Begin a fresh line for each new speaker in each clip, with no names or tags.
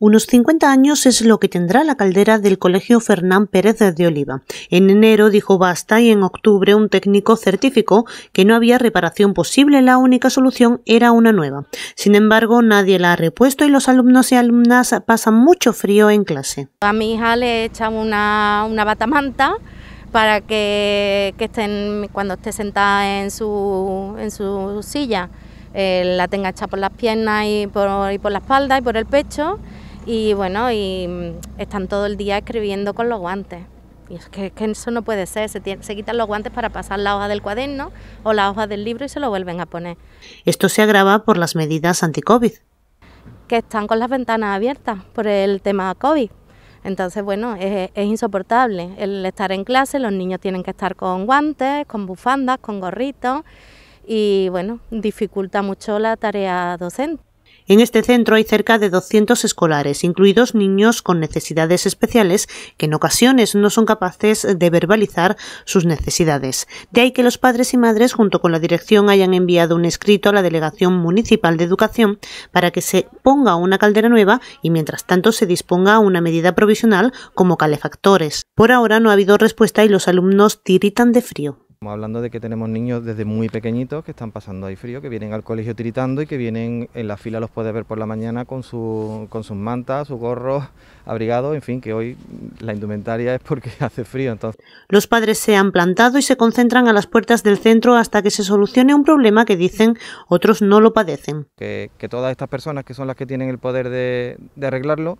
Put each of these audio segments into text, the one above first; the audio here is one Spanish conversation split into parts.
Unos 50 años es lo que tendrá la caldera del Colegio Fernán Pérez de Oliva. En enero dijo basta y en octubre un técnico certificó que no había reparación posible, la única solución era una nueva. Sin embargo, nadie la ha repuesto y los alumnos y alumnas pasan mucho frío en clase.
A mi hija le he una, una batamanta para que, estén, cuando esté sentada en su, en su silla, eh, la tenga hecha por las piernas y por, y por la espalda y por el pecho y bueno, y mm, están todo el día escribiendo con los guantes. Y es que, eso no puede ser, se, quitan los guantes para pasar la hoja del cuaderno o la hoja del libro y se lo vuelven a poner.
Esto se agrava por las medidas anti-COVID.
Que están con las ventanas abiertas por el tema COVID. Entonces, bueno, es, es, insoportable el estar en clase, los niños tienen que estar con guantes, con bufandas, con gorritos y, bueno, dificulta mucho la tarea docente.
En este centro hay cerca de 200 escolares, incluidos niños con necesidades especiales que en ocasiones no son capaces de verbalizar sus necesidades. De ahí que los padres y madres, junto con la dirección, hayan enviado un escrito a la Delegación Municipal de Educación para que se ponga una caldera nueva y mientras tanto se disponga una medida provisional como calefactores. Por ahora no ha habido respuesta y los alumnos tiritan de frío.
Estamos hablando de que tenemos niños desde muy pequeñitos que están pasando ahí frío, que vienen al colegio tiritando y que vienen en la fila, los puede ver por la mañana con, su, con sus mantas, su gorro, abrigado, en fin, que hoy la indumentaria es porque hace frío. Entonces.
Los padres se han plantado y se concentran a las puertas del centro hasta que se solucione un problema que dicen otros no lo padecen.
Que, todas estas personas que son las que tienen el poder de arreglarlo,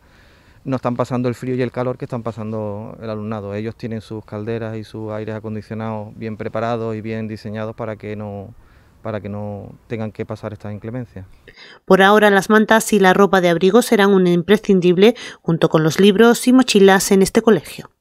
no están pasando el frío y el calor que están pasando el alumnado. Ellos tienen sus calderas y sus aires acondicionados bien preparados y bien diseñados para que no para que no tengan que pasar estas inclemencias.
Por ahora las mantas y la ropa de abrigo serán un imprescindible junto con los libros y mochilas en este colegio.